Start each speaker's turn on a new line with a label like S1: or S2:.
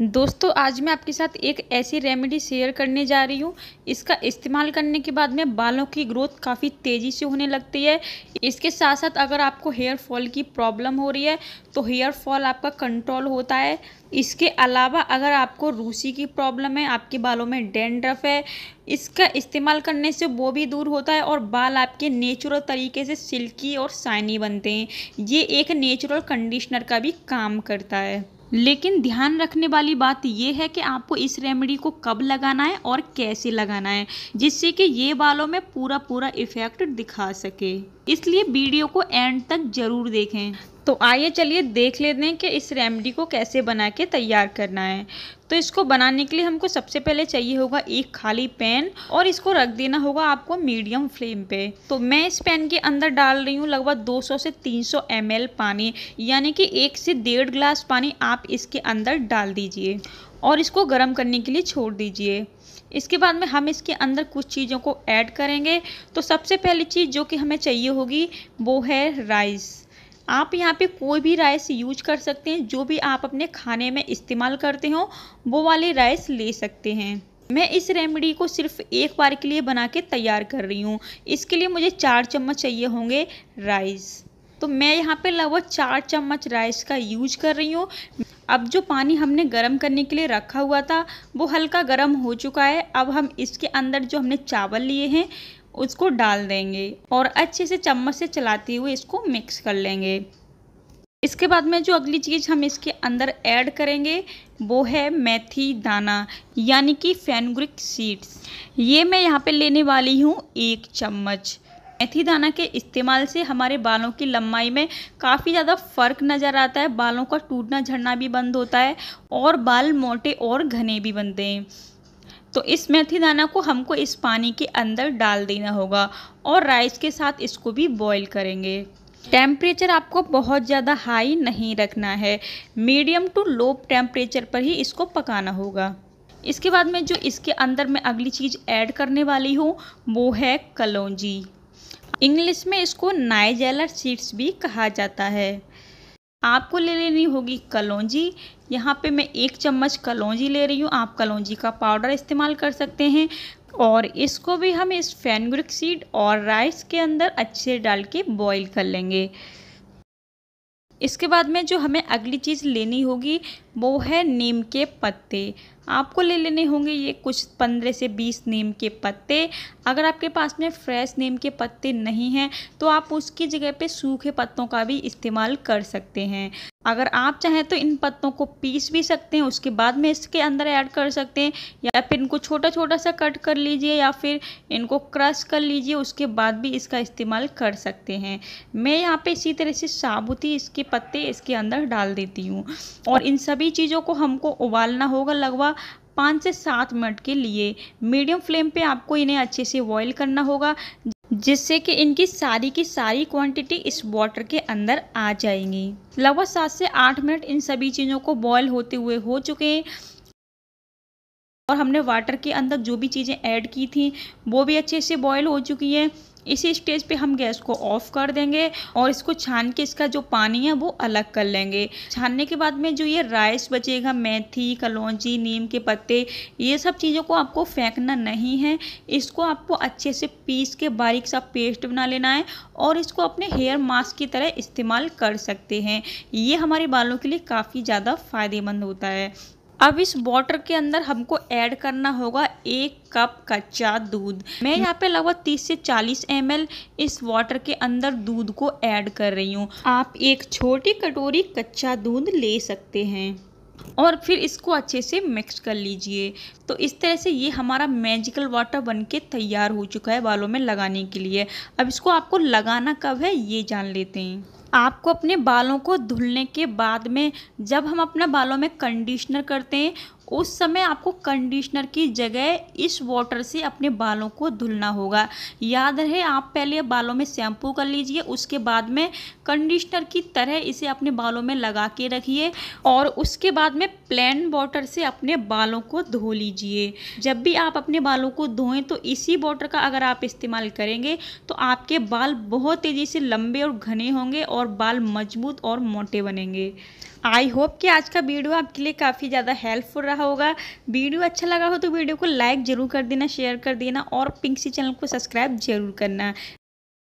S1: दोस्तों आज मैं आपके साथ एक ऐसी रेमेडी शेयर करने जा रही हूँ इसका इस्तेमाल करने के बाद में बालों की ग्रोथ काफ़ी तेज़ी से होने लगती है इसके साथ साथ अगर आपको हेयर फॉल की प्रॉब्लम हो रही है तो हेयर फॉल आपका कंट्रोल होता है इसके अलावा अगर आपको रूसी की प्रॉब्लम है आपके बालों में डेंड्रफ है इसका इस्तेमाल करने से वो भी दूर होता है और बाल आपके नेचुरल तरीके से सिल्की और शाइनी बनते हैं ये एक नेचुरल कंडीशनर का भी काम करता है लेकिन ध्यान रखने वाली बात यह है कि आपको इस रेमेडी को कब लगाना है और कैसे लगाना है जिससे कि ये बालों में पूरा पूरा इफ़ेक्ट दिखा सके इसलिए वीडियो को एंड तक ज़रूर देखें तो आइए चलिए देख लेते हैं कि इस रेमडी को कैसे बना के तैयार करना है तो इसको बनाने के लिए हमको सबसे पहले चाहिए होगा एक खाली पैन और इसको रख देना होगा आपको मीडियम फ्लेम पे तो मैं इस पैन के अंदर डाल रही हूँ लगभग 200 से 300 सौ पानी यानी कि एक से डेढ़ ग्लास पानी आप इसके अंदर डाल दीजिए और इसको गर्म करने के लिए छोड़ दीजिए इसके बाद में हम इसके अंदर कुछ चीज़ों को ऐड करेंगे तो सबसे पहली चीज़ जो कि हमें चाहिए होगी वो है राइस आप यहाँ पे कोई भी राइस यूज कर सकते हैं जो भी आप अपने खाने में इस्तेमाल करते हो वो वाली राइस ले सकते हैं मैं इस रेमेडी को सिर्फ एक बार के लिए बना के तैयार कर रही हूँ इसके लिए मुझे चार चम्मच चाहिए होंगे राइस तो मैं यहाँ पे लगभग चार चम्मच राइस का यूज कर रही हूँ अब जो पानी हमने गर्म करने के लिए रखा हुआ था वो हल्का गर्म हो चुका है अब हम इसके अंदर जो हमने चावल लिए हैं उसको डाल देंगे और अच्छे से चम्मच से चलाते हुए इसको मिक्स कर लेंगे इसके बाद में जो अगली चीज़ हम इसके अंदर ऐड करेंगे वो है मेथी दाना यानी कि फैनग्रिक सीड्स ये मैं यहाँ पे लेने वाली हूँ एक चम्मच मेथी दाना के इस्तेमाल से हमारे बालों की लंबाई में काफ़ी ज़्यादा फर्क नज़र आता है बालों का टूटना झड़ना भी बंद होता है और बाल मोटे और घने भी बनते हैं तो इस मेथी दाना को हमको इस पानी के अंदर डाल देना होगा और राइस के साथ इसको भी बॉईल करेंगे टेम्परेचर आपको बहुत ज़्यादा हाई नहीं रखना है मीडियम टू लो टेम्परेचर पर ही इसको पकाना होगा इसके बाद में जो इसके अंदर मैं अगली चीज़ ऐड करने वाली हूँ वो है कलौजी इंग्लिश में इसको नाइजेलर सीड्स भी कहा जाता है आपको ले लेनी होगी कलौजी यहाँ पे मैं एक चम्मच कलौजी ले रही हूँ आप कलौजी का पाउडर इस्तेमाल कर सकते हैं और इसको भी हम इस फैनग्रिक सीड और राइस के अंदर अच्छे डाल के बॉईल कर लेंगे इसके बाद में जो हमें अगली चीज़ लेनी होगी वो है नीम के पत्ते आपको ले लेने होंगे ये कुछ पंद्रह से बीस नीम के पत्ते अगर आपके पास में फ्रेश नीम के पत्ते नहीं हैं तो आप उसकी जगह पे सूखे पत्तों का भी इस्तेमाल कर सकते हैं अगर आप चाहें तो इन पत्तों को पीस भी सकते हैं उसके बाद में इसके अंदर ऐड कर सकते हैं या फिर इनको छोटा छोटा सा कट कर लीजिए या फिर इनको क्रश कर लीजिए उसके बाद भी इसका इस्तेमाल कर सकते हैं मैं यहाँ पे इसी तरह से साबुती इसके पत्ते इसके अंदर डाल देती हूँ और इन सभी चीज़ों को हमको उबालना होगा लगभग पाँच से सात मिनट के लिए मीडियम फ्लेम पर आपको इन्हें अच्छे से बॉयल करना होगा जिससे कि इनकी सारी की सारी क्वांटिटी इस वाटर के अंदर आ जाएंगी लगभग सात से आठ मिनट इन सभी चीज़ों को बॉयल होते हुए हो चुके हैं और हमने वाटर के अंदर जो भी चीज़ें ऐड की थी वो भी अच्छे से बॉयल हो चुकी है इसी स्टेज पे हम गैस को ऑफ कर देंगे और इसको छान के इसका जो पानी है वो अलग कर लेंगे छानने के बाद में जो ये राइस बचेगा मेथी कलौजी नीम के पत्ते ये सब चीज़ों को आपको फेंकना नहीं है इसको आपको अच्छे से पीस के बारीक सा पेस्ट बना लेना है और इसको अपने हेयर मास्क की तरह इस्तेमाल कर सकते हैं ये हमारे बालों के लिए काफ़ी ज़्यादा फ़ायदेमंद होता है अब इस वाटर के अंदर हमको ऐड करना होगा एक कप कच्चा दूध मैं यहाँ पे लगभग 30 से 40 एम इस वाटर के अंदर दूध को ऐड कर रही हूँ आप एक छोटी कटोरी कच्चा दूध ले सकते हैं और फिर इसको अच्छे से मिक्स कर लीजिए तो इस तरह से ये हमारा मैजिकल वाटर बन के तैयार हो चुका है बालों में लगाने के लिए अब इसको आपको लगाना कब है ये जान लेते हैं आपको अपने बालों को धुलने के बाद में जब हम अपने बालों में कंडीशनर करते हैं उस समय आपको कंडीशनर की जगह इस वाटर से अपने बालों को धुलना होगा याद रहे आप पहले बालों में शैम्पू कर लीजिए उसके बाद में कंडीशनर की तरह इसे अपने बालों में लगा के रखिए और उसके बाद में प्लेन वाटर से अपने बालों को धो लीजिए जब भी आप अपने बालों को धोएं तो इसी वाटर का अगर आप इस्तेमाल करेंगे तो आपके बाल बहुत तेज़ी से लंबे और घने होंगे और बाल मजबूत और मोटे बनेंगे आई होप कि आज का वीडियो आपके लिए काफ़ी ज़्यादा हेल्पफुल रहा होगा वीडियो अच्छा लगा हो तो वीडियो को लाइक ज़रूर कर देना शेयर कर देना और पिंक सी चैनल को सब्सक्राइब जरूर करना